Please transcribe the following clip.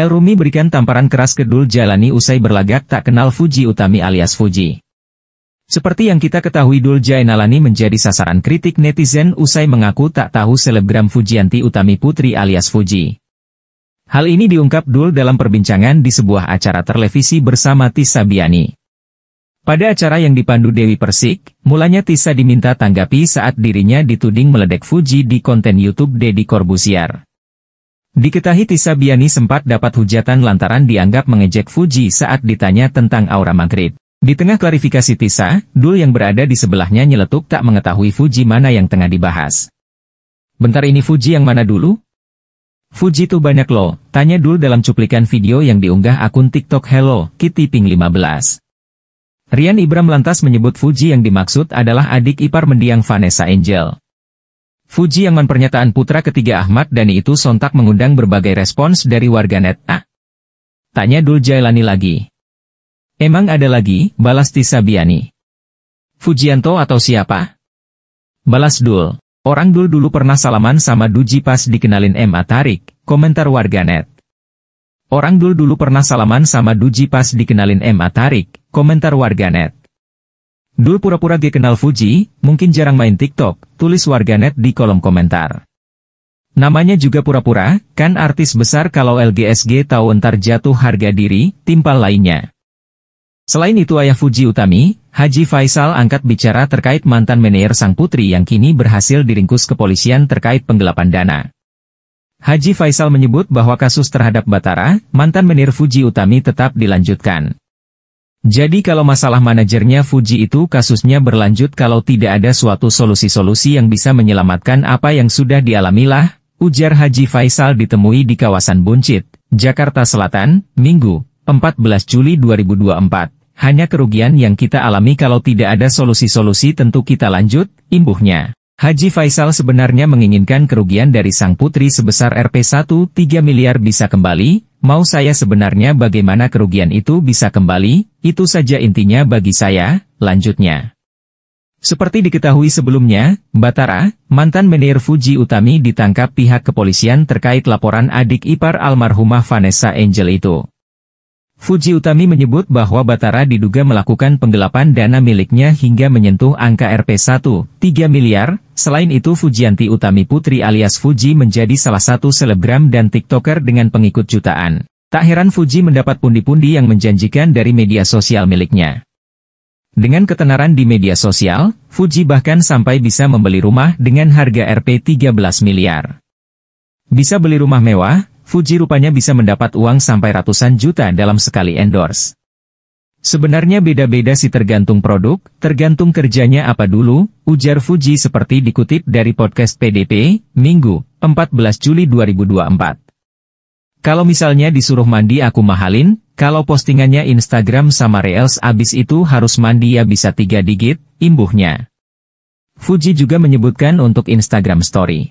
El Rumi berikan tamparan keras ke Dul Jalani usai berlagak tak kenal Fuji Utami alias Fuji. Seperti yang kita ketahui Dul Jainalani menjadi sasaran kritik netizen usai mengaku tak tahu selebgram Fujianti Utami Putri alias Fuji. Hal ini diungkap Dul dalam perbincangan di sebuah acara televisi bersama Tisa Biani. Pada acara yang dipandu Dewi Persik, mulanya Tisa diminta tanggapi saat dirinya dituding meledek Fuji di konten YouTube Deddy Corbusier. Diketahui Tisa Biani sempat dapat hujatan lantaran dianggap mengejek Fuji saat ditanya tentang aura maghrib. Di tengah klarifikasi Tisa, Dul yang berada di sebelahnya nyeletuk tak mengetahui Fuji mana yang tengah dibahas. Bentar ini Fuji yang mana dulu? Fuji tuh banyak loh, tanya Dul dalam cuplikan video yang diunggah akun TikTok Hello, Kitty Ping 15. Rian Ibram lantas menyebut Fuji yang dimaksud adalah adik ipar mendiang Vanessa Angel. Fuji yang pernyataan putra ketiga Ahmad Dhani itu sontak mengundang berbagai respons dari warganet Ah. Tanya Dul Jailani lagi. Emang ada lagi, balas Tisa Biani. Fujianto atau siapa? Balas Dul. Orang Dul dulu pernah salaman sama Duji pas dikenalin M. Atarik, komentar warganet. Orang Dul dulu pernah salaman sama Duji pas dikenalin M. Atarik, komentar warganet. Dul pura-pura g kenal Fuji, mungkin jarang main TikTok, tulis warganet di kolom komentar. Namanya juga pura-pura, kan artis besar kalau LGSG tahu entar jatuh harga diri, timpal lainnya. Selain itu ayah Fuji Utami, Haji Faisal angkat bicara terkait mantan manajer sang putri yang kini berhasil diringkus kepolisian terkait penggelapan dana. Haji Faisal menyebut bahwa kasus terhadap Batara, mantan menir Fuji Utami tetap dilanjutkan. Jadi kalau masalah manajernya Fuji itu kasusnya berlanjut kalau tidak ada suatu solusi-solusi yang bisa menyelamatkan apa yang sudah dialamilah, ujar Haji Faisal ditemui di kawasan Buncit, Jakarta Selatan, Minggu, 14 Juli 2024. Hanya kerugian yang kita alami kalau tidak ada solusi-solusi tentu kita lanjut, imbuhnya. Haji Faisal sebenarnya menginginkan kerugian dari sang putri sebesar rp 13 miliar bisa kembali, Mau saya sebenarnya bagaimana kerugian itu bisa kembali, itu saja intinya bagi saya, lanjutnya. Seperti diketahui sebelumnya, Batara, mantan menir Fuji Utami ditangkap pihak kepolisian terkait laporan adik ipar almarhumah Vanessa Angel itu. Fuji Utami menyebut bahwa Batara diduga melakukan penggelapan dana miliknya hingga menyentuh angka rp 1,3 miliar. Selain itu Fujianti Utami Putri alias Fuji menjadi salah satu selebgram dan tiktoker dengan pengikut jutaan. Tak heran Fuji mendapat pundi-pundi yang menjanjikan dari media sosial miliknya. Dengan ketenaran di media sosial, Fuji bahkan sampai bisa membeli rumah dengan harga Rp 13 miliar. Bisa beli rumah mewah, Fuji rupanya bisa mendapat uang sampai ratusan juta dalam sekali endorse. Sebenarnya beda-beda sih tergantung produk, tergantung kerjanya apa dulu, ujar Fuji seperti dikutip dari podcast PDP, Minggu, 14 Juli 2024. Kalau misalnya disuruh mandi aku mahalin, kalau postingannya Instagram sama Reels abis itu harus mandi ya bisa tiga digit, imbuhnya. Fuji juga menyebutkan untuk Instagram Story.